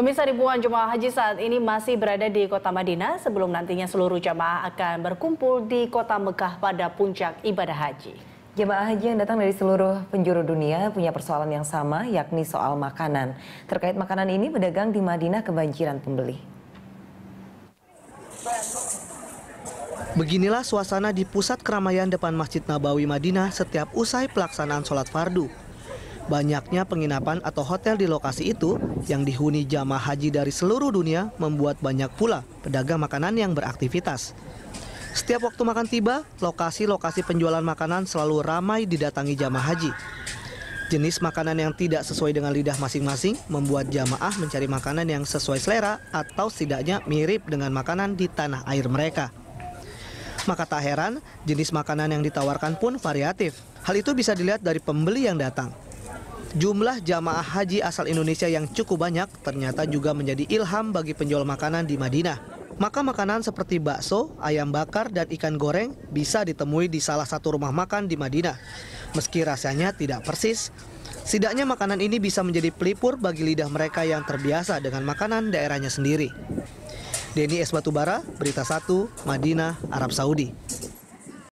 Pemirsa ribuan jemaah haji saat ini masih berada di kota Madinah sebelum nantinya seluruh jemaah akan berkumpul di kota Mekah pada puncak ibadah haji. Jemaah haji yang datang dari seluruh penjuru dunia punya persoalan yang sama yakni soal makanan. Terkait makanan ini pedagang di Madinah kebanjiran pembeli. Beginilah suasana di pusat keramaian depan Masjid Nabawi Madinah setiap usai pelaksanaan sholat fardu. Banyaknya penginapan atau hotel di lokasi itu yang dihuni jamaah haji dari seluruh dunia membuat banyak pula pedagang makanan yang beraktivitas. Setiap waktu makan tiba, lokasi-lokasi penjualan makanan selalu ramai didatangi jamaah haji. Jenis makanan yang tidak sesuai dengan lidah masing-masing membuat jamaah mencari makanan yang sesuai selera atau setidaknya mirip dengan makanan di tanah air mereka. Maka tak heran, jenis makanan yang ditawarkan pun variatif. Hal itu bisa dilihat dari pembeli yang datang. Jumlah jamaah haji asal Indonesia yang cukup banyak ternyata juga menjadi ilham bagi penjual makanan di Madinah. Maka makanan seperti bakso, ayam bakar, dan ikan goreng bisa ditemui di salah satu rumah makan di Madinah. Meski rasanya tidak persis, setidaknya makanan ini bisa menjadi pelipur bagi lidah mereka yang terbiasa dengan makanan daerahnya sendiri. Denny S. Batubara, Berita 1, Madinah, Arab Saudi.